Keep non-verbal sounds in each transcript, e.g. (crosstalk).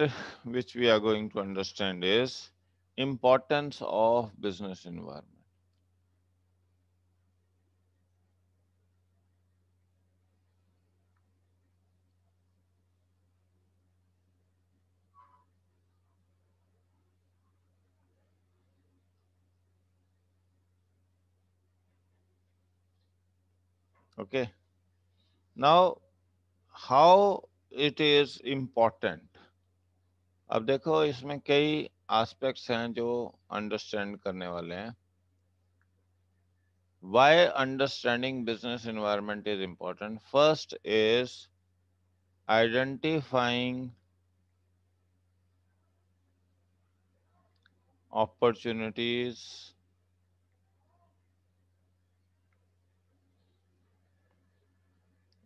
(laughs) which we are going to understand is importance of business environment. Okay. Now, how it is important अब देखो इसमें कई aspects हैं जो अंडरस्टैंड करने वाले हैं why understanding business environment is important first is identifying opportunities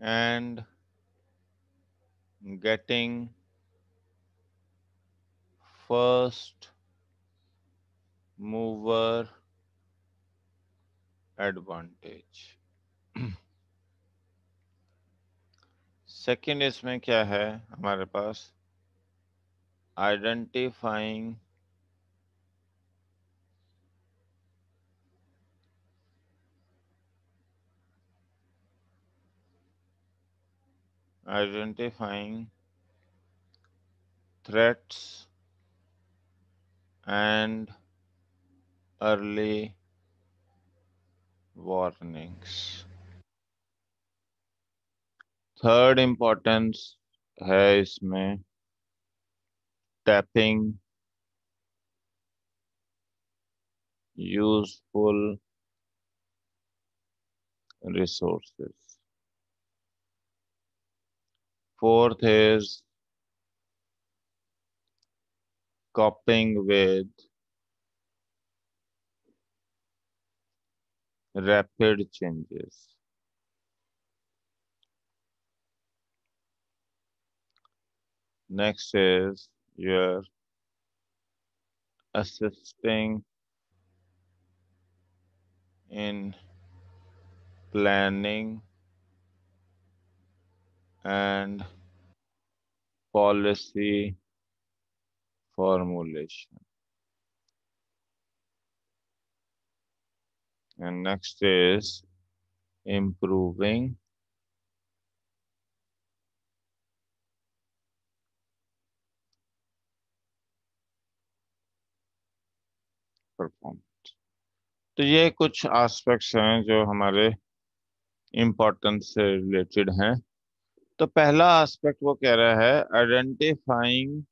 and getting first mover advantage second इसमें क्या है हमारे पास identifying identifying threats and early warnings. Third importance है इसमें tapping useful resources. Fourth is coping with rapid changes. Next is your assisting in planning and policy formulation. And next is improving performance तो ये कुछ aspects हैं जो हमारे importance से related हैं तो पहला एस्पेक्ट वो कह रहा है identifying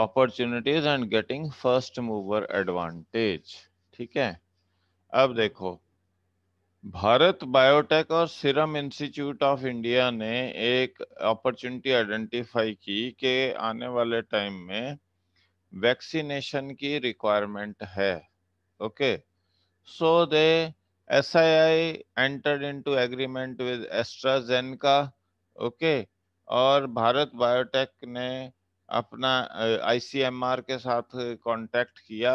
opportunities and getting first mover advantage ठीक है अब देखो भारत बायोटेक और सीरम इंस्टीट्यूट ऑफ इंडिया ने एक अपॉर्चुनिटी आइडेंटिफाई की कि आने वाले टाइम में वैक्सीनेशन की रिक्वायरमेंट है okay so they S I SII in to agreement with AstraZeneca okay और भारत बायोटेक ने अपना आईसीएमआर के साथ कांटेक्ट किया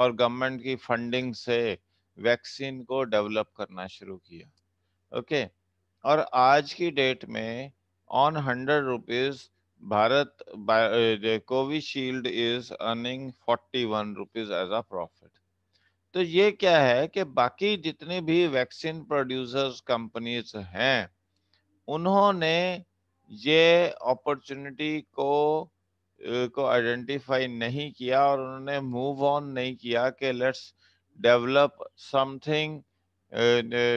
और गवर्नमेंट की फंडिंग से वैक्सीन को डेवलप करना शुरू किया ओके और आज की डेट में on hundred rupees Bharat Covishield is earning forty one rupees as a profit तो ये क्या है कि बाकी जितने भी वैक्सीन प्रोड्यूसर्स कंपनीज हैं उन्होंने ये अपॉर्चुनिटी को को आइडेंटिफाई नहीं किया और उन्होंने मूव ऑन नहीं किया कि let's develop something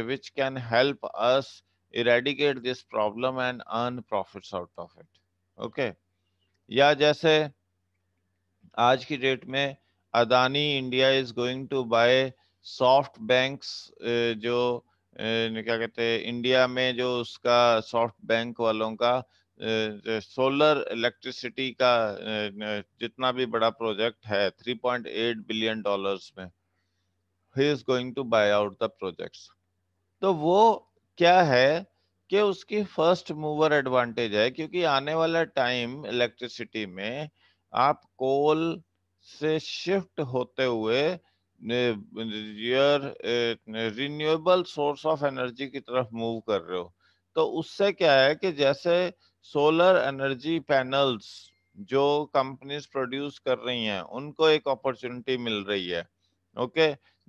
which can help us eradicate this problem and earn profits out of it okay या जैसे आज की डेट में Adani India is going to buy SoftBank's जो क्या कहते हैं इंडिया में जो उसका सॉफ्ट बैंक वालों का सोलर इलेक्ट्रिसिटी का जितना भी बड़ा प्रोजेक्ट है 3.8 बिलियन डॉलर्स में he is going to buy out the projects तो वो क्या है कि उसकी फर्स्ट मूवर एडवांटेज है क्योंकि आने वाला टाइम इलेक्ट्रिसिटी में आप कोल से शिफ्ट होते हुए रिन्यूएबल सोर्स ऑफ एनर्जी की तरफ मूव कर रहे हो तो उससे क्या है कि जैसे सोलर एनर्जी पैनल्स जो कंपनीज प्रोड्यूस कर रही हैं उनको एक अपॉर्चुनिटी मिल रही है okay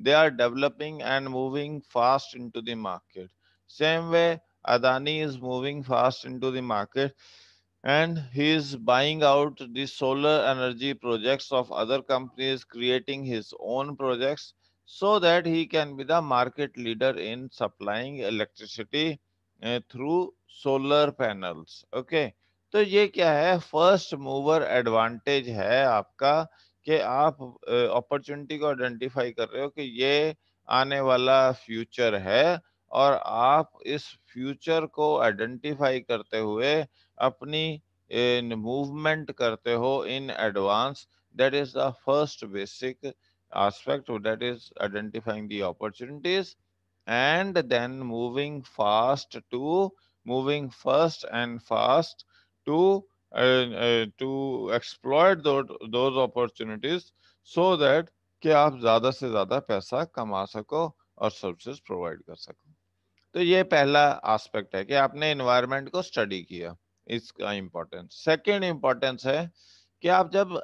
they are developing and moving fast into the market same way Adani is moving fast into the market and he is buying out the solar energy projects of other companies creating his own projects so that he can be the market leader in supplying electricity through solar panels okay तो ये क्या है first mover advantage है आपका कि आप opportunity को identify कर रहे हो कि ये आने वाला फ्यूचर है और आप इस फ्यूचर को आइडेंटिफाई करते हुए अपनी मूवमेंट करते हो in advance that is the first basic aspect that is identifying the opportunities and then moving fast to moving fast and fast to uh, uh, to exploit those, those opportunities so that कि आप ज़्यादा से ज़्यादा पैसा कमा सको और services provide कर सको तो ये पहला एस्पेक्ट है कि आपने इन्वायरमेंट को स्टडी किया इसका इम्पोर्टेंस सेकेंड इम्पोर्टेंस है कि आप जब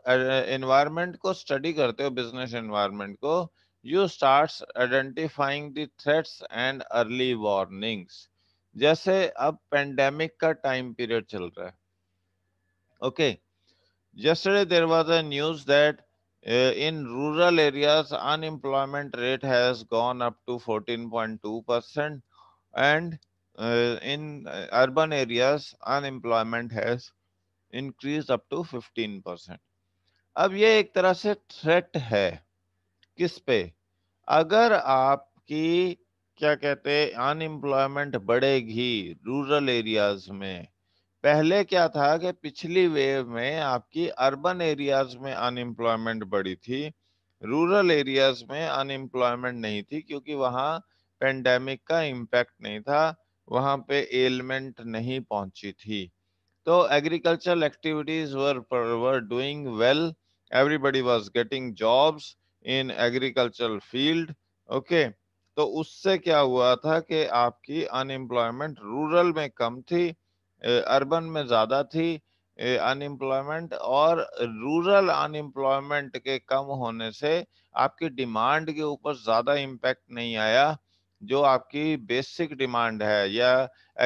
इन्वायरमेंट को स्टडी करते हो बिजनेस इन्वायरमेंट को you start identifying the threats and early warnings जैसे अब पेंडेमिक का टाइम पीरियड चल रहा है okay yesterday there was a news that uh, in rural areas unemployment rate has gone up to 14.2% and uh, in urban areas unemployment has increased up to 15% अब ये एक तरह से थ्रेट है किस पे अगर आपकी क्या कहते हैं अनएम्प्लॉयमेंट बढ़ेगी रूरल एरियाज में पहले क्या था कि पिछली वेव में आपकी अर्बन एरियाज में अनएम्प्लॉयमेंट बढ़ी थी रूरल एरियाज में अनएम्प्लॉयमेंट नहीं थी क्योंकि वहाँ पेंडेमिक का इम्पैक्ट नहीं था वहाँ पे एलमेंट नहीं पहुँची थी तो agricultural activities were were doing well everybody was getting jobs in agricultural field okay तो उससे क्या हुआ था कि आपकी अनएम्प्लॉयमेंट रूरल में कम थी अर्बन में ज़्यादा थी अनएम्प्लॉयमेंट और रूरल अनएम्प्लॉयमेंट के कम होने से आपकी डिमांड के ऊपर ज़्यादा इम्पेक्ट नहीं आया जो आपकी बेसिक डिमांड है या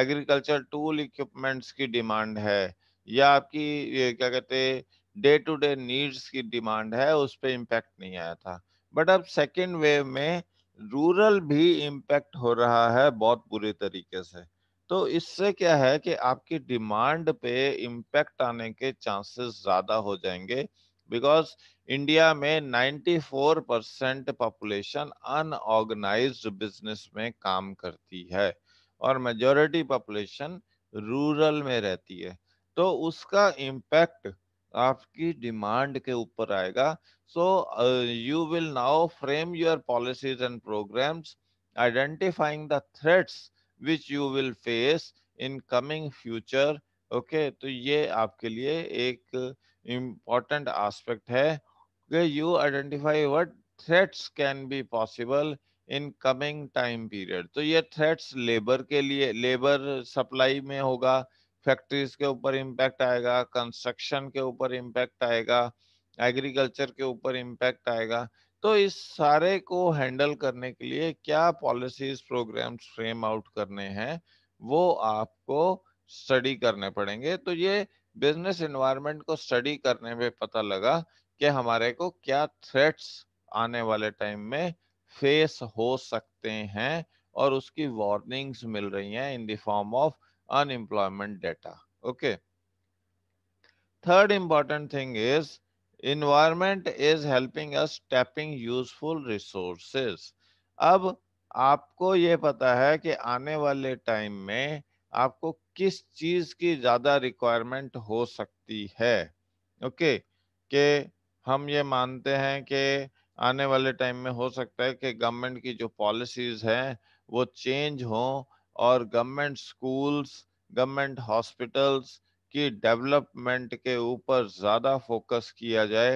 एग्रीकल्चर टूल इक्विपमेंट्स की डिमांड है या आपकी क्या कहते डे टू डे नीड्स की डिमांड है उस पर इम्पैक्ट नहीं आया था बट अब सेकेंड वेव में रूरल भी इम्पैक्ट हो रहा है बहुत बुरे तरीके से तो इससे क्या है कि आपकी डिमांड पे इम्पैक्ट आने के चांसेस ज़्यादा हो जाएंगे बिकॉज इंडिया में 94 परसेंट पॉपुलेशन अनऑर्गेनाइज बिजनेस में काम करती है और मेजोरिटी पॉपुलेशन रूरल में रहती है तो उसका इम्पैक्ट आपकी डिमांड के ऊपर आएगा so you will now frame your policies and programmes identifying the threats which you will face in coming future okay तो ये आपके लिए एक इम्पॉर्टेंट आस्पेक्ट है कि you identify what threats can be possible in coming time period तो ये threats labour के लिए लेबर सप्लाई में होगा फैक्ट्रीज के ऊपर इम्पैक्ट आएगा कंस्ट्रक्शन के ऊपर इम्पैक्ट आएगा एग्रीकल्चर के ऊपर इम्पैक्ट आएगा तो इस सारे को हैंडल करने के लिए क्या पॉलिसीज प्रोग्राम्स फ्रेम आउट करने हैं वो आपको स्टडी करने पड़ेंगे तो ये बिजनेस इन्वायरमेंट को स्टडी करने में पता लगा कि हमारे को क्या थ्रेट्स आने वाले टाइम में फेस हो सकते हैं और उसकी वार्निंग्स मिल रही हैं in the form of unemployment data okay third important thing is environment is helping us tapping useful resources ab आपको ये पता है कि आने वाले टाइम में आपको किस चीज की ज्यादा रिक्वायरमेंट हो सकती है ओके okay? कि हम ये मानते हैं कि आने वाले टाइम में हो सकता है कि गवर्नमेंट की जो पॉलिसीज हैं वो चेंज हों और गवर्नमेंट स्कूल्स गवर्नमेंट हॉस्पिटल्स की डेवलपमेंट के ऊपर ज़्यादा फोकस किया जाए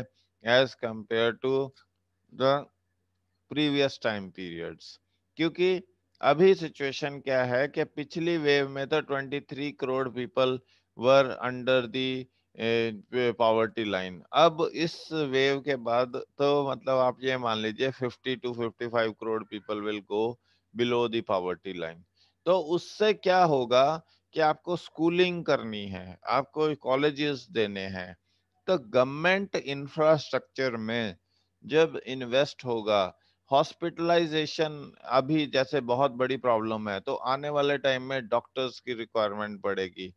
as compare to the previous time periods क्योंकि अभी सिचुएशन क्या है कि पिछली वेव में तो 23 crore people were under the poverty line अब इस वेव के बाद तो मतलब आप ये मान लीजिए 50 to 55 crore people will go below the poverty line तो उससे क्या होगा कि आपको स्कूलिंग करनी है आपको कॉलेजेस देने हैं तो गवर्नमेंट इंफ्रास्ट्रक्चर में जब इन्वेस्ट होगा हॉस्पिटलाइजेशन अभी जैसे बहुत बड़ी प्रॉब्लम है तो आने वाले टाइम में डॉक्टर्स की रिक्वायरमेंट पड़ेगी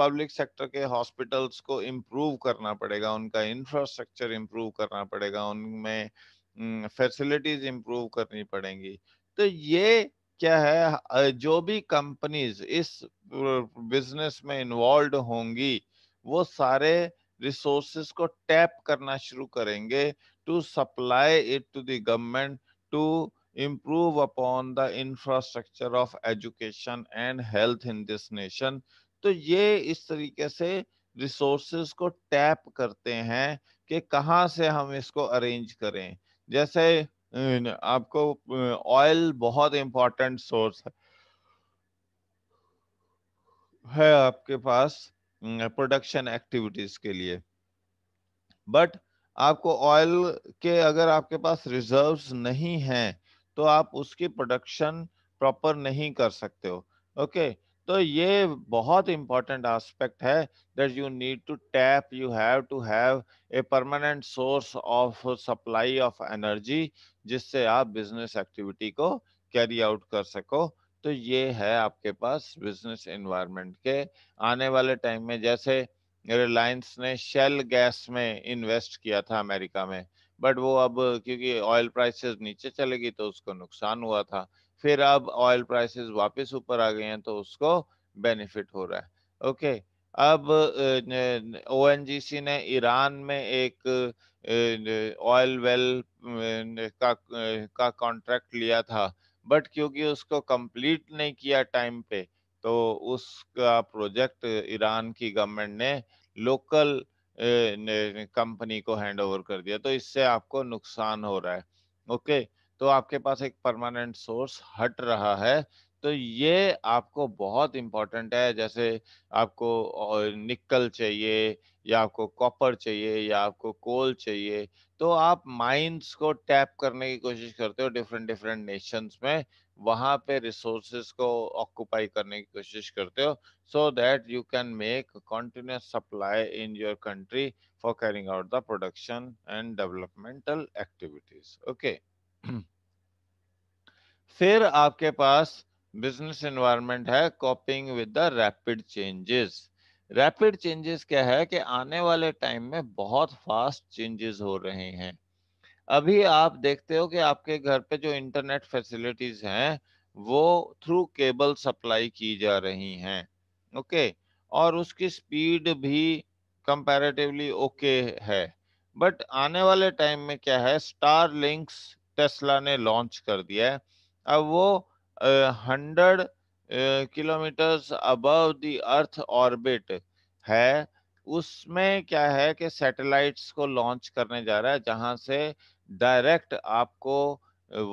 पब्लिक सेक्टर के हॉस्पिटल्स को इम्प्रूव करना पड़ेगा उनका इंफ्रास्ट्रक्चर इम्प्रूव करना पड़ेगा उनमें फैसिलिटीज इम्प्रूव करनी पड़ेंगी तो ये क्या है जो भी कंपनीज इस बिजनेस में इन्वॉल्व होंगी वो सारे रिसोर्सेस को टैप करना शुरू करेंगे to supply it to the government to improve upon the infrastructure of education and health in this nation तो ये इस तरीके से रिसोर्सेस को टैप करते हैं कि कहाँ से हम इसको अरेंज करें जैसे आपको ऑयल बहुत इंपॉर्टेंट सोर्स है है आपके पास प्रोडक्शन एक्टिविटीज के लिए बट आपको ऑयल के अगर आपके पास रिजर्व्स नहीं हैं तो आप उसकी प्रोडक्शन प्रॉपर नहीं कर सकते हो ओके okay? तो ये बहुत इंपॉर्टेंट एस्पेक्ट है that you need to tap you have to have a permanent source of supply of energy जिससे आप बिजनेस एक्टिविटी को कैरी आउट कर सको तो ये है आपके पास बिजनेस इन्वायरमेंट के आने वाले टाइम में जैसे रिलायंस ने शेल गैस में इन्वेस्ट किया था अमेरिका में बट वो अब क्योंकि ऑयल प्राइसेस नीचे चलेगी तो उसको नुकसान हुआ था फिर अब ऑयल प्राइसेस वापस ऊपर आ गए हैं तो उसको बेनिफिट हो रहा है ओके अब ओ ने ईरान में एक ऑयल वेल का का कॉन्ट्रैक्ट लिया था बट क्योंकि उसको कंप्लीट नहीं किया टाइम पे तो उसका प्रोजेक्ट ईरान की गवर्नमेंट ने लोकल कंपनी को हैंड ओवर कर दिया तो इससे आपको नुकसान हो रहा है ओके okay? तो आपके पास एक परमानेंट सोर्स हट रहा है तो ये आपको बहुत इम्पोर्टेंट है जैसे आपको निकल चाहिए या आपको कॉपर चाहिए या आपको कोल चाहिए तो आप माइंस को टैप करने की कोशिश करते हो डिफरेंट डिफरेंट नेशंस में वहाँ पे रिसोर्सेस को ऑक्यूपाई करने की कोशिश करते हो so that you can make continuous supply in your country for carrying out the production and developmental activities okay फिर आपके पास बिजनेस एनवायरनमेंट है coping with the rapid changes rapid changes क्या है कि आने वाले टाइम में बहुत फास्ट चेंजेस हो रहे हैं अभी आप देखते हो कि आपके घर पे जो इंटरनेट फैसिलिटीज हैं वो थ्रू केबल सप्लाई की जा रही हैं ओके और उसकी स्पीड भी कंपैरेटिवली ओके है बट आने वाले टाइम में क्या है स्टार लिंक्स टेस्ला ने लॉन्च कर दिया है अब वो hundred kilometres above the earth orbit है उसमें क्या है कि सैटेलाइट्स को लॉन्च करने जा रहा है जहां से डायरेक्ट आपको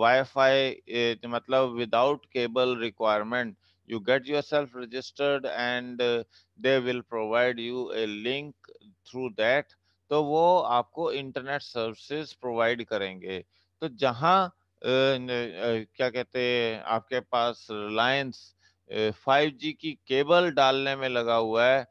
वाईफाई मतलब without cable requirement you get yourself self registered and they will provide you a link through तो वो आपको इंटरनेट सर्विसेज प्रोवाइड करेंगे तो जहाँ क्या कहते हैं आपके पास रिलायंस फाइव जी की केबल डालने में लगा हुआ है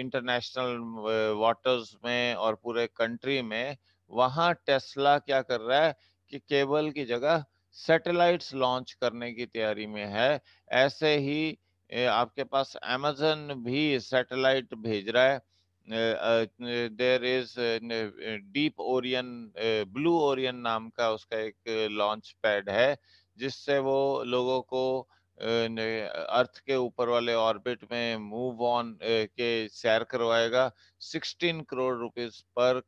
इंटरनेशनल वाटर्स में और पूरे कंट्री में वहाँ टेस्ला क्या कर रहा है कि केबल की जगह सैटेलाइट्स लॉन्च करने की तैयारी में है ऐसे ही आपके पास अमेजन भी सैटेलाइट भेज रहा है there is deep Orion blue Orion नाम का उसका एक लॉन्च पैड है जिससे वो लोगों को अर्थ के ऊपर वाले ऑर्बिट में मूव ऑन के सैर करवाएगा 16 करोड़ रुपीस पर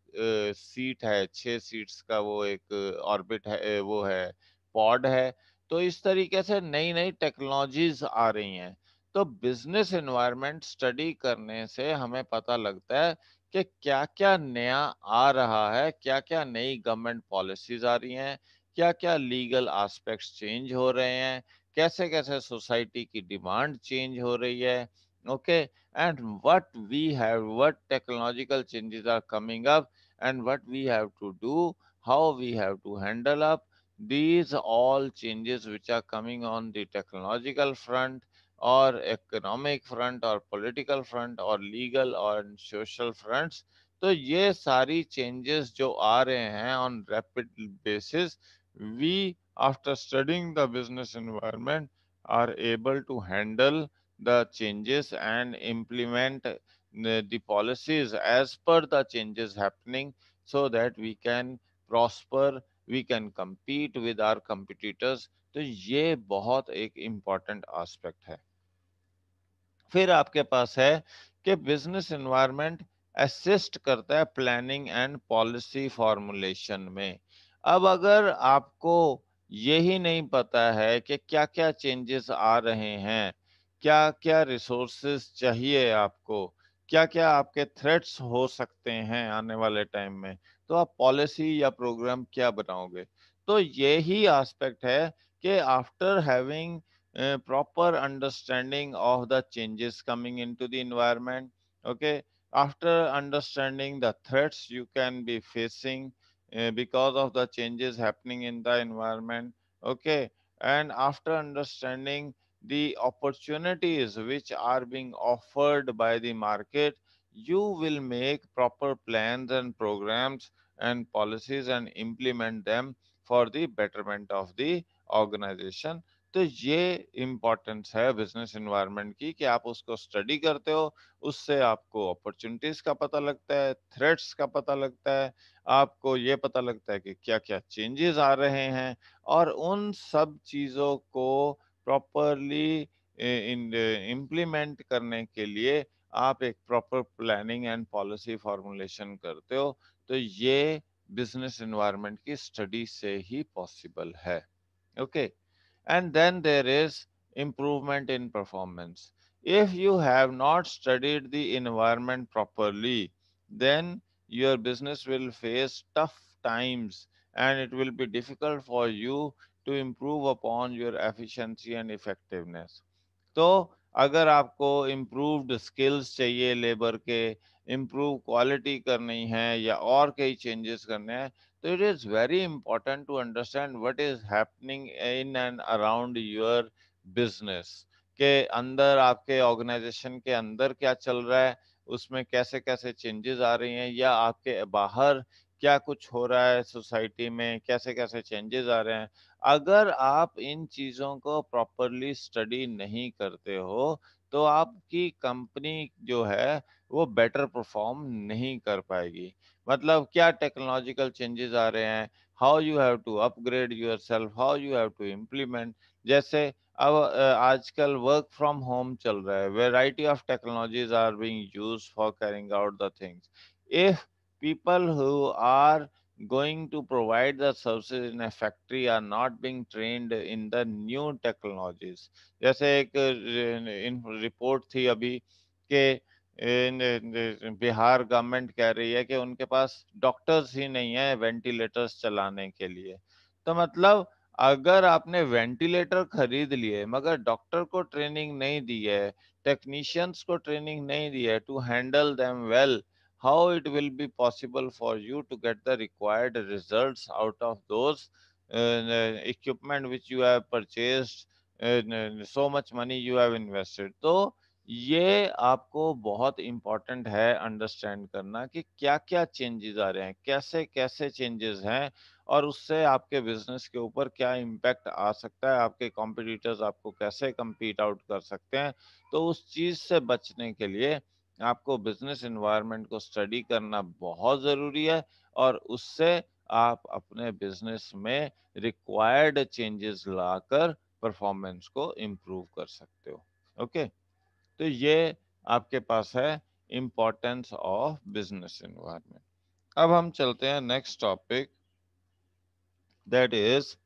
सीट है छह सीट्स का वो एक ऑर्बिट है वो है पॉड है तो इस तरीके से नई नई टेक्नोलॉजीज आ रही हैं तो बिजनेस एनवायरनमेंट स्टडी करने से हमें पता लगता है कि क्या क्या नया आ रहा है क्या क्या नई गवर्नमेंट पॉलिसीज आ रही हैं क्या क्या लीगल आस्पेक्ट्स चेंज हो रहे हैं कैसे कैसे सोसाइटी की डिमांड चेंज हो रही है okay and what we have what technological changes are coming up and what we have to do how we have to handle up these all changes which are coming on the technological front और economic front और political front और legal और social fronts तो ये सारी changes जो आ रहे हैं on rapid basis we after studying the business environment are able to handle the changes and implement the policies as per the changes happening so that we can prosper we can compete with our competitors तो ये बहुत एक important aspect है फिर आपके पास है कि business environment assist करता है प्लानिंग एंड पॉलिसी फॉर्मुलेशन में अब अगर आपको यही नहीं पता है कि क्या क्या चेंजेस आ रहे हैं क्या क्या रिसोर्सेज चाहिए आपको क्या क्या आपके थ्रेट्स हो सकते हैं आने वाले टाइम में तो आप पॉलिसी या प्रोग्राम क्या बनाओगे तो यही आस्पेक्ट है कि after having Uh, proper understanding of the changes coming into the environment okay after understanding the threats you can be facing uh, because of the changes happening in the environment okay and after understanding the opportunities which are being offered by the market you will make proper plans and programs and policies and implement them for the betterment of the organization तो ये importance है business environment की कि आप उसको study करते हो उससे आपको अपॉर्चुनिटीज का पता लगता है थ्रेट्स का पता लगता है आपको ये पता लगता है कि क्या क्या चेंजेस आ रहे हैं और उन सब चीज़ों को प्रॉपरली इम्प्लीमेंट करने के लिए आप एक proper planning and policy formulation करते हो तो ये बिजनेस इन्वायरमेंट की स्टडी से ही पॉसिबल है okay okay? and then there is improvement in performance. If you have not studied the environment properly, then your business will face tough times and it will be difficult for you to improve upon your efficiency and effectiveness. So, अगर आपको improved skills चाहिए labour के improve quality करनी है या और कई changes करने हैं So it is very important to understand what is happening in and around your business. के अंदर आपके ऑर्गेनाइजेशन के अंदर क्या चल रहा है उसमें कैसे कैसे चेंजेस आ रही हैं या आपके बाहर क्या कुछ हो रहा है सोसाइटी में कैसे कैसे चेंजेस आ रहे हैं अगर आप इन चीज़ों को प्रॉपरली स्टडी नहीं करते हो तो आपकी कंपनी जो है वो बेटर परफॉर्म नहीं कर पाएगी मतलब क्या टेक्नोलॉजिकल चेंजेस आ रहे हैं how you have to upgrade yourself how you have to implement जैसे अब आजकल वर्क फ्रॉम होम चल रहा है variety of technologies are being use for carrying out the things if people who are going to provide the services in a factory are not being trained in the new technologies जैसे एक report थी अभी के Bihar government कह रही है कि उनके पास डॉक्टर्स ही नहीं है वेंटिलेटर्स चलाने के लिए तो मतलब अगर आपने वेंटिलेटर खरीद लिए मगर डॉक्टर को ट्रेनिंग नहीं दी है टेक्नीशियंस को ट्रेनिंग नहीं दी है to handle them well how it will be possible for you to get the required result out of those equipment which you have so much money you have invested तो ये आपको बहुत important है understand करना कि क्या क्या changes आ रहे हैं कैसे कैसे चेंजेस हैं और उससे आपके बिजनेस के ऊपर क्या इम्पैक्ट आ सकता है आपके कॉम्पिटिटर्स आपको कैसे कम्पीट आउट कर सकते हैं तो उस चीज़ से बचने के लिए आपको बिजनेस इन्वायरमेंट को स्टडी करना बहुत ज़रूरी है और उससे आप अपने बिजनेस में रिक्वायर्ड चेंजेस लाकर परफॉर्मेंस को इम्प्रूव कर सकते हो ओके okay? तो ये आपके पास है इम्पोर्टेंस ऑफ बिजनेस इन्वायरमेंट अब हम चलते हैं next topic that is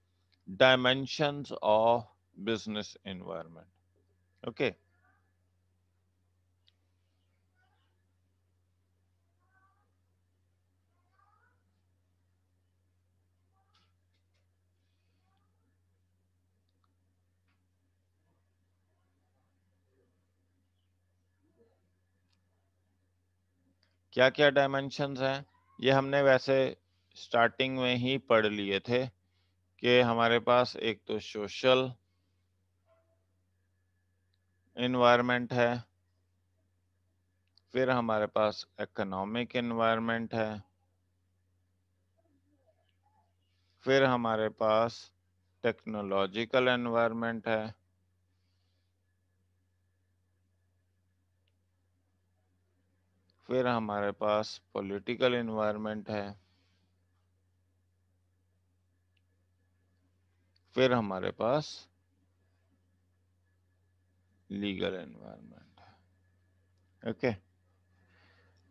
dimensions of business environment okay क्या क्या डायमेंशंस हैं ये हमने वैसे स्टार्टिंग में ही पढ़ लिए थे कि हमारे पास एक तो सोशल इन्वायरमेंट है फिर हमारे पास इकोनॉमिक इन्वायरमेंट है फिर हमारे पास टेक्नोलॉजिकल एनवायरनमेंट है फिर हमारे पास पॉलिटिकल इन्वायरमेंट है फिर हमारे पास लीगल इन्वायरमेंट है ओके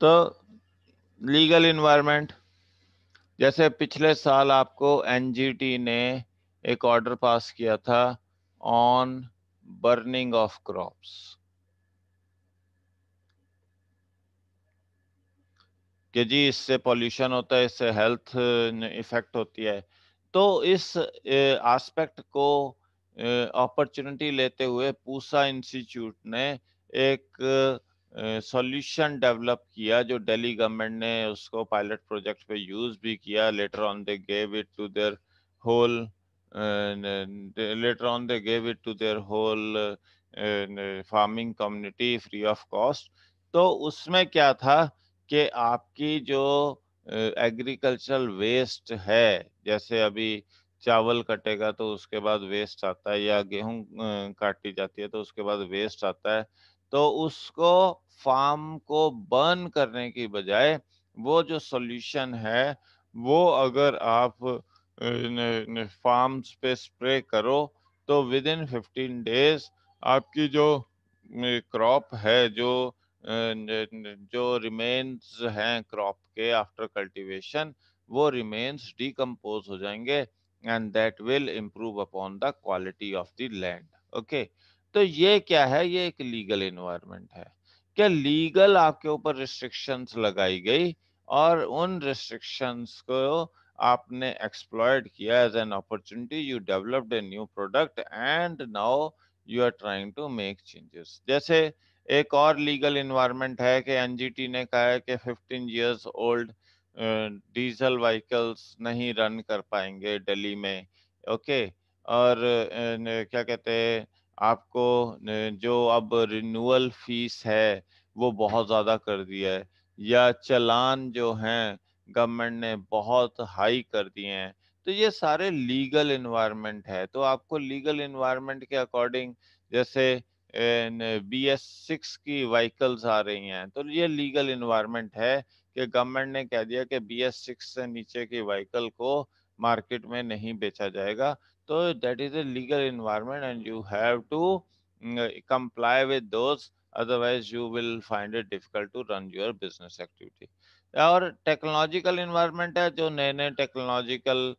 तो लीगल इन्वायरमेंट जैसे पिछले साल आपको एनजीटी ने एक ऑर्डर पास किया था ऑन बर्निंग ऑफ क्रॉप्स कि जी इससे पॉल्यूशन होता है इससे हेल्थ इफेक्ट होती है तो इस एस्पेक्ट को अपॉर्चुनिटी लेते हुए पूसा इंस्टीट्यूट ने एक सॉल्यूशन डेवलप किया जो दिल्ली गवर्नमेंट ने उसको पायलट प्रोजेक्ट पे यूज भी किया later on they gave it to their whole later on they gave it to their whole farming community free of cost तो उसमें क्या था कि आपकी जो एग्रीकल्चरल वेस्ट है जैसे अभी चावल कटेगा तो उसके बाद वेस्ट आता है या गेहूं काटी जाती है तो उसके बाद वेस्ट आता है तो उसको फार्म को बर्न करने की बजाय वो जो सॉल्यूशन है वो अगर आप फार्म्स पे स्प्रे करो तो विद इन फिफ्टीन डेज आपकी जो क्रॉप है जो जो रिमेन्स हैं क्रॉप के आफ्टर कल्टीवेशन वो रिमेन्स डीकम्पोज हो जाएंगे and that will improve upon the quality of the land okay तो ये क्या है ये एक लीगल इन्वायरमेंट है क्या लीगल आपके ऊपर रिस्ट्रिक्शंस लगाई गई और उन रिस्ट्रिक्शंस को आपने एक्सप्लॉयड किया as an opportunity you developed a new product and now you are trying to make changes जैसे एक और लीगल इन्वायरमेंट है कि एनजीटी ने कहा है कि 15 इयर्स ओल्ड डीजल व्हीकल्स नहीं रन कर पाएंगे दिल्ली में ओके और क्या कहते हैं आपको जो अब रिन्यूअल फीस है वो बहुत ज़्यादा कर दिया है या चलान जो हैं गवर्नमेंट ने बहुत हाई कर दिए हैं तो ये सारे लीगल इन्वायरमेंट है तो आपको लीगल इन्वायरमेंट के अकॉर्डिंग जैसे बी एस सिक्स की व्हीकल्स आ रही हैं तो ये लीगल इन्वायरमेंट है कि गवर्नमेंट ने कह दिया कि बी एस सिक्स से नीचे की व्हीकल को मार्केट में नहीं बेचा जाएगा तो that is a legal environment and you have to comply with those otherwise you will find it difficult to run your business activity और टेक्नोलॉजिकल इन्वायरमेंट है जो नए नए टेक्नोलॉजिकल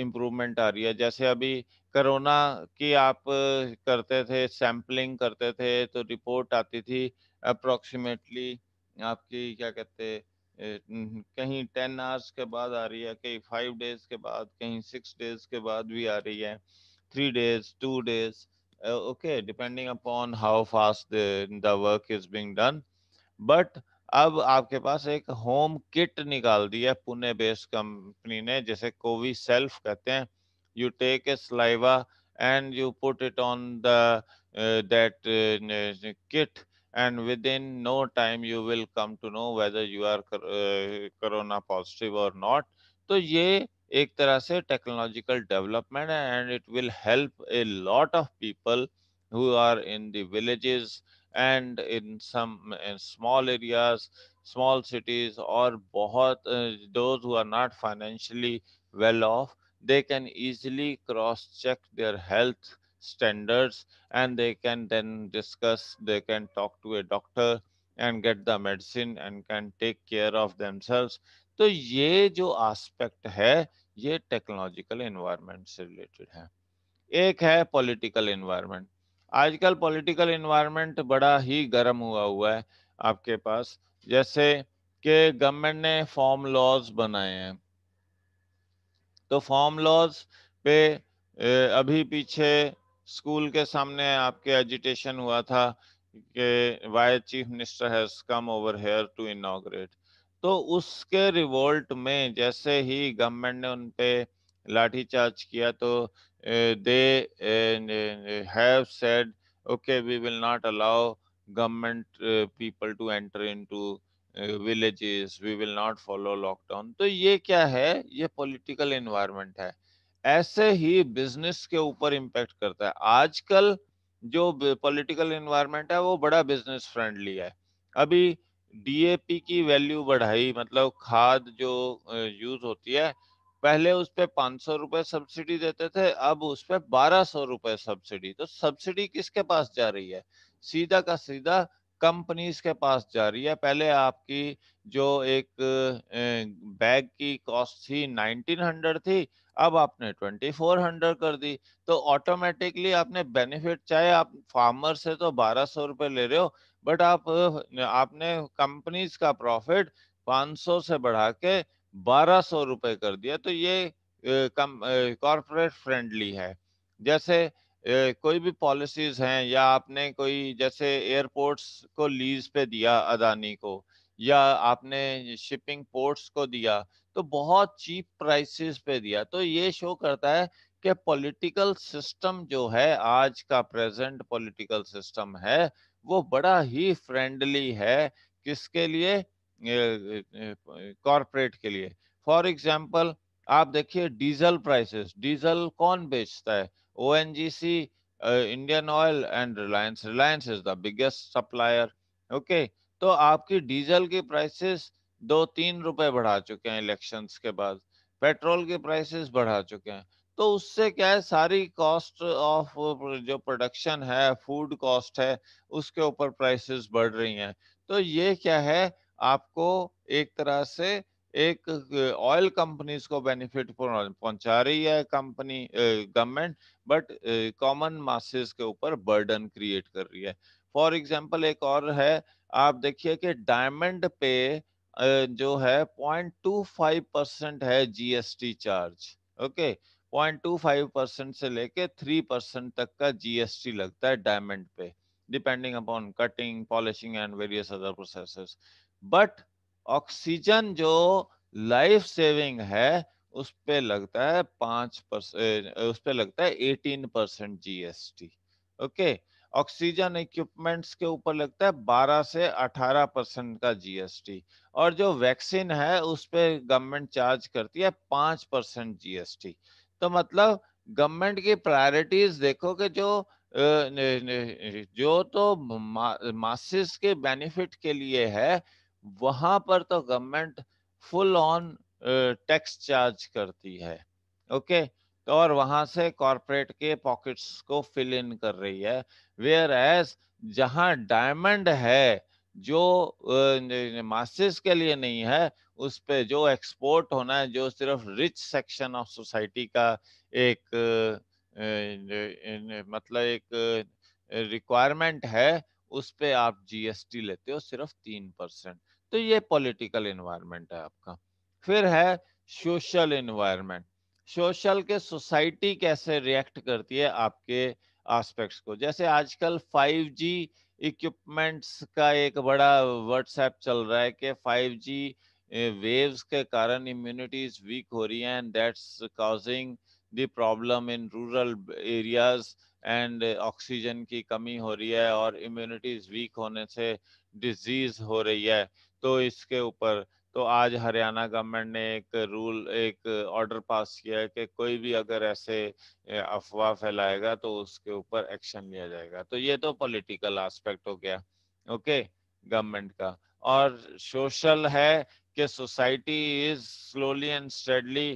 इम्प्रूवमेंट आ रही है जैसे अभी करोना की आप करते थे सैम्पलिंग करते थे तो रिपोर्ट आती थी अप्रोक्सीमेटली आपकी क्या कहते कहीं टेन आवर्स के बाद आ रही है कहीं फाइव डेज के बाद कहीं सिक्स डेज के बाद भी आ रही है three days two days okay depending upon how fast the work is is done but अब आपके पास एक होम किट निकाल दी है पुणे बेस्ड कंपनी ने जैसे कोवी सेल्फ कहते हैं you take a saliva and you put it on the that kit and within no time you will come to know whether you are corona positive और not तो ये एक तरह से टेक्नोलॉजिकल डेवलपमेंट है and it will help a lot of people who are in the and in some in small areas small cities or bahut, uh, those who are not financially well off they can easily cross check their health standards and they can then discuss they can talk to a doctor and get the medicine and can take care of themselves तो ये aspect aspect है ये technological environment से related है एक है political environment. आजकल political environment बड़ा ही गर्म हुआ हुआ है आपके पास जैसे कि गवर्नमेंट ने फॉर्म लॉज बनाए हैं तो फॉर्म लॉज पे अभी पीछे स्कूल के सामने आपके एजिटेशन हुआ था कि why chief minister has come over here to inaugurate तो उसके रिवोल्ट में जैसे ही गवर्नमेंट ने उन पे लाठीचार्ज किया तो Uh, they uh, uh, have said, okay, we will not allow government people to enter into villages we will not follow lockdown तो ये क्या है ये पॉलिटिकल इन्वायरमेंट है ऐसे ही बिजनेस के ऊपर इम्पेक्ट करता है आजकल जो पॉलिटिकल इन्वायरमेंट है वो बड़ा बिजनेस फ्रेंडली है अभी डीएपी की वैल्यू बढ़ाई मतलब खाद जो यूज होती है पहले उस पर पांच सौ रुपए सब्सिडी देते थे अब उस पर बारह सौ रुपए सब्सिडी तो सब्सिडी किसके पास जा रही है सीधा का सीधा कंपनीज के पास जा रही है पहले आपकी जो एक बैग की कॉस्ट थी 1900 थी अब आपने 2400 कर दी तो ऑटोमेटिकली आपने बेनिफिट चाहे आप फार्मर से तो बारह सौ रुपये ले रहे हो बट आप आपने कंपनीज का प्रॉफिट 500 से बढ़ा के बारह सौ रुपए कर दिया तो ये कॉरपोरेट फ्रेंडली है जैसे कोई भी पॉलिसीज हैं या आपने कोई जैसे एयरपोर्ट्स को लीज पे दिया अदानी को या आपने शिपिंग पोर्ट्स को दिया तो बहुत चीप प्राइसेस पे दिया तो ये शो करता है कि पॉलिटिकल सिस्टम जो है आज का प्रेजेंट पॉलिटिकल सिस्टम है वो बड़ा ही फ्रेंडली है किसके लिए कॉरपोरेट के लिए फॉर एग्जाम्पल आप देखिए डीजल प्राइसेस डीजल कौन बेचता है oh Indian Oil and Reliance Reliance is the biggest supplier okay तो आपकी डीजल की प्राइसेस दो तीन रुपए बढ़ा चुके हैं इलेक्शंस के बाद पेट्रोल के प्राइसेस बढ़ा चुके हैं तो उससे क्या है सारी कॉस्ट ऑफ जो प्रोडक्शन है फूड कॉस्ट है उसके ऊपर प्राइसेस बढ़ रही हैं तो ये क्या है आपको एक तरह से एक ऑयल कंपनीज को बेनिफिट पहुंचा रही है company government but common masses के ऊपर बर्डन क्रिएट कर रही है फॉर एग्जांपल एक और है आप देखिए कि डायमंड पे जो है पॉइंट टू फाइव परसेंट है GST charge okay point two five percent से लेके थ्री परसेंट तक का जीएसटी लगता है डायमंड पे depending upon cutting polishing and various other processes but oxygen जो लाइफ सेविंग है उस पे लगता है पांच परसेंट उस पे लगता है eighteen percent GST okay oxygen equipments के ऊपर लगता है 12 से 18 परसेंट का जीएसटी और जो वैक्सीन है उस पर गवर्नमेंट चार्ज करती है पांच परसेंट जीएसटी तो मतलब गवर्नमेंट की प्रायोरिटीज देखो कि जो जो तो मासिस के बेनिफिट के लिए है वहां पर तो government full on tax charge करती है ओके okay? तो और वहां से कॉरपोरेट के पॉकेट्स को फिल इन कर रही है वेयर एज जहां डायमंड है जो मासिस के लिए नहीं है उस पे जो एक्सपोर्ट होना है जो सिर्फ रिच सेक्शन ऑफ सोसाइटी का एक मतलब एक रिक्वायरमेंट है उस पे आप जीएसटी लेते हो सिर्फ तीन परसेंट तो ये पॉलिटिकल इन्वायरमेंट है आपका फिर है सोशल इन्वायरमेंट सोशल के सोसाइटी कैसे रिएक्ट करती है आपके एस्पेक्ट्स को जैसे आजकल 5G इक्विपमेंट्स का एक बड़ा व्हाट्सएप चल रहा है कि 5G वेव्स के कारण इम्यूनिटीज वीक हो रही हैं and that's causing the problem in rural areas and oxygen की कमी हो रही है और इम्यूनिटीज वीक होने से डिजीज हो रही है तो इसके ऊपर तो आज हरियाणा गवर्नमेंट ने एक रूल एक ऑर्डर पास किया है कि कोई भी अगर ऐसे अफवाह फैलाएगा तो उसके ऊपर एक्शन लिया जाएगा तो ये तो पॉलिटिकल एस्पेक्ट हो गया ओके गवर्नमेंट का और सोशल है कि society is slowly and steadily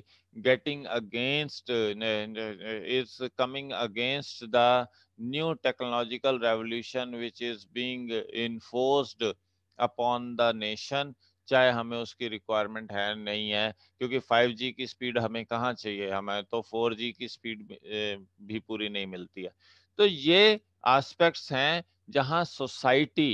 getting against is coming against the new technological revolution which is being enforced upon the nation चाहे हमें उसकी रिक्वायरमेंट है नहीं है क्योंकि 5G की स्पीड हमें कहाँ चाहिए हमें तो 4G की स्पीड भी पूरी नहीं मिलती है तो ये एस्पेक्ट्स हैं जहाँ सोसाइटी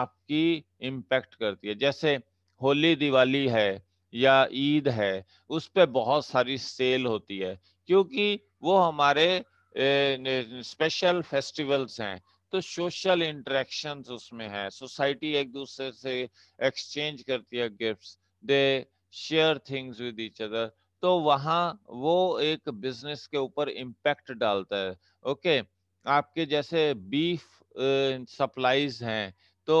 आपकी इम्पेक्ट करती है जैसे होली दिवाली है या ईद है उस पर बहुत सारी सेल होती है क्योंकि वो हमारे स्पेशल फेस्टिवल्स हैं तो सोशल इंटरेक्शन उसमें है सोसाइटी एक दूसरे से एक्सचेंज करती है gift they share things with each other तो वहां वो एक बिजनेस के ऊपर इम्पैक्ट डालता है ओके आपके जैसे बीफ सप्लाईज हैं तो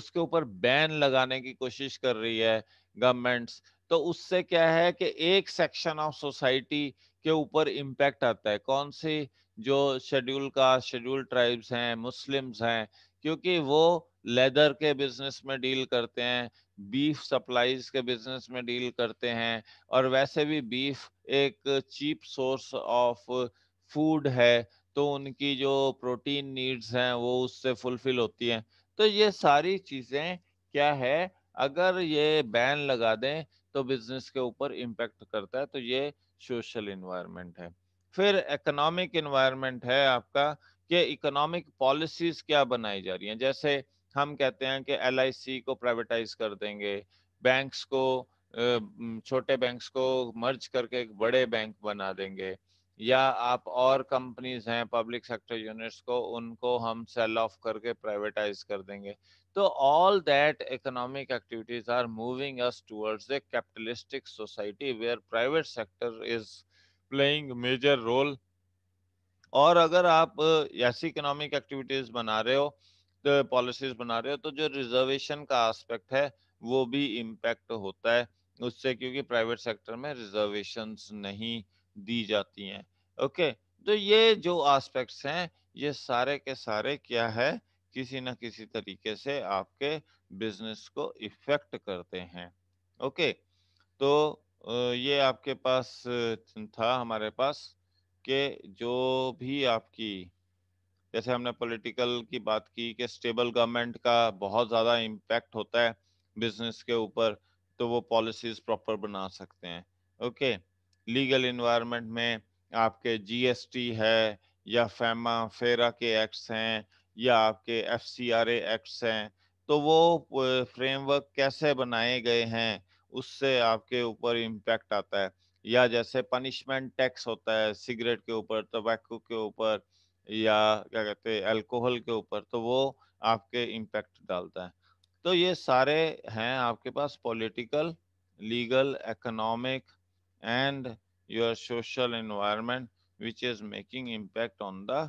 उसके ऊपर बैन लगाने की कोशिश कर रही है गवर्नमेंट्स तो उससे क्या है कि एक सेक्शन ऑफ सोसाइटी के ऊपर इम्पेक्ट आता है कौन सी जो शेड्यूल का शेड्यूल ट्राइब्स हैं मुस्लिम्स हैं क्योंकि वो लेदर के बिजनेस में डील करते हैं बीफ सप्लाईज के बिजनेस में डील करते हैं और वैसे भी बीफ एक चीप सोर्स ऑफ फूड है तो उनकी जो प्रोटीन नीड्स हैं वो उससे फुलफिल होती हैं तो ये सारी चीज़ें क्या है अगर ये बैन लगा दें तो बिजनेस के ऊपर इम्पेक्ट करता है तो ये सोशल इन्वायरमेंट है फिर इकोनॉमिक इन्वायरमेंट है आपका कि इकोनॉमिक पॉलिसीज क्या बनाई जा रही हैं जैसे हम कहते हैं कि एल को प्राइवेटाइज कर देंगे बैंक्स को छोटे बैंक्स को मर्ज करके एक बड़े बैंक बना देंगे या आप और कंपनीज हैं पब्लिक सेक्टर यूनिट्स को उनको हम सेल ऑफ करके प्राइवेटाइज कर देंगे तो all that economic activities are moving us towards a capitalistic society where private sector is playing major role और अगर आप ऐसी इकोनॉमिक एक्टिविटीज बना रहे हो तो पॉलिसीज बना रहे हो तो जो रिजर्वेशन का एस्पेक्ट है वो भी इम्पैक्ट होता है उससे क्योंकि प्राइवेट सेक्टर में रिजर्वेशन नहीं दी जाती हैं ओके तो ये जो एस्पेक्ट्स हैं ये सारे के सारे क्या है किसी ना किसी तरीके से आपके बिजनेस को इफेक्ट करते हैं ओके तो ये आपके पास था हमारे पास कि जो भी आपकी जैसे हमने पॉलिटिकल की बात की कि स्टेबल गवर्नमेंट का बहुत ज़्यादा इम्पैक्ट होता है बिजनेस के ऊपर तो वो पॉलिसीज प्रॉपर बना सकते हैं ओके लीगल इन्वायरमेंट में आपके जीएसटी है या फैमा फेरा के एक्ट्स हैं या आपके एफ एक्ट्स हैं तो वो फ्रेमवर्क कैसे बनाए गए हैं उससे आपके ऊपर इम्पैक्ट आता है या जैसे पनिशमेंट टैक्स होता है सिगरेट के ऊपर टबैको के ऊपर या क्या कहते हैं अल्कोहल के ऊपर तो वो आपके इम्पैक्ट डालता है तो ये सारे हैं आपके पास political legal economic and your social environment which is making impact on the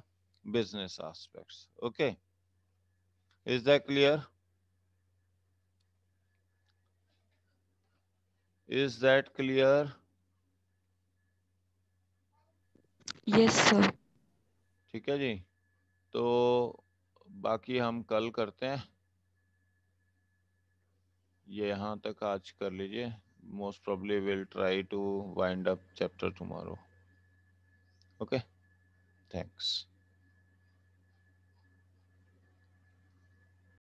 business aspects okay is that clear is that clear yes sir ठीक है जी तो बाकी हम कल करते हैं ये यहाँ तक आज कर लीजिए most probably will try to wind up chapter tomorrow thanks